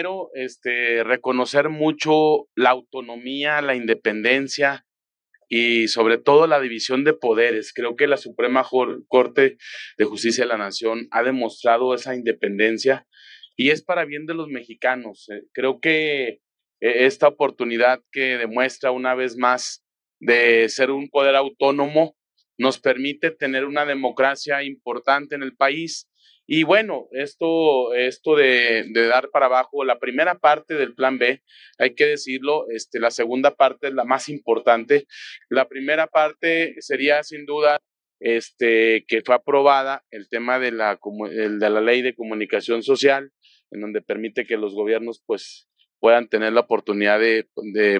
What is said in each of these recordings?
primero, este, reconocer mucho la autonomía, la independencia y sobre todo la división de poderes. Creo que la Suprema Corte de Justicia de la Nación ha demostrado esa independencia y es para bien de los mexicanos. Eh, creo que e-, esta oportunidad que demuestra una vez más de ser un poder autónomo nos permite tener una democracia importante en el país y bueno, esto, esto de, dar para abajo, la primera parte del plan B, hay que decirlo, este, la segunda parte es la más importante. La primera parte sería sin duda este, que fue aprobada el tema de la, de la ley de comunicación social, en donde permite que los gobiernos pues, puedan tener la oportunidad de,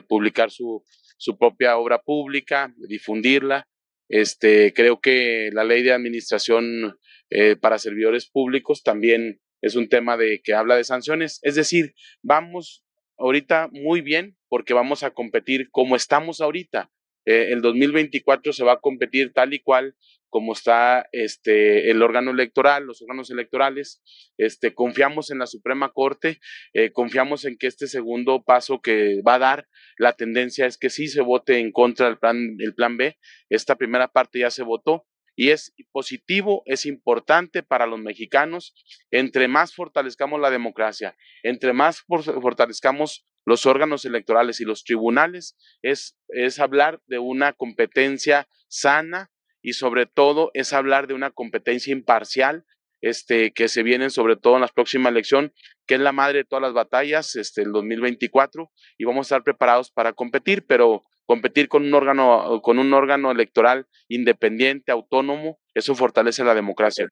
publicar su, su propia obra pública, difundirla. Este, creo que la ley de administración eh, para servidores públicos también es un tema de que habla de sanciones. Es decir, vamos ahorita muy bien porque vamos a competir como estamos ahorita. Eh, el 2024 se va a competir tal y cual como está este, el órgano electoral, los órganos electorales. Este, confiamos en la Suprema Corte, eh, confiamos en que este segundo paso que va a dar, la tendencia es que sí se vote en contra del plan, el plan B. Esta primera parte ya se votó y es positivo, es importante para los mexicanos. Entre más fortalezcamos la democracia, entre más fortalezcamos los órganos electorales y los tribunales, es, es hablar de una competencia sana y sobre todo es hablar de una competencia imparcial este, que se vienen sobre todo en la próxima elección, que es la madre de todas las batallas, este, el 2024, y vamos a estar preparados para competir, pero Competir con un órgano, con un órgano electoral independiente, autónomo, eso fortalece la democracia.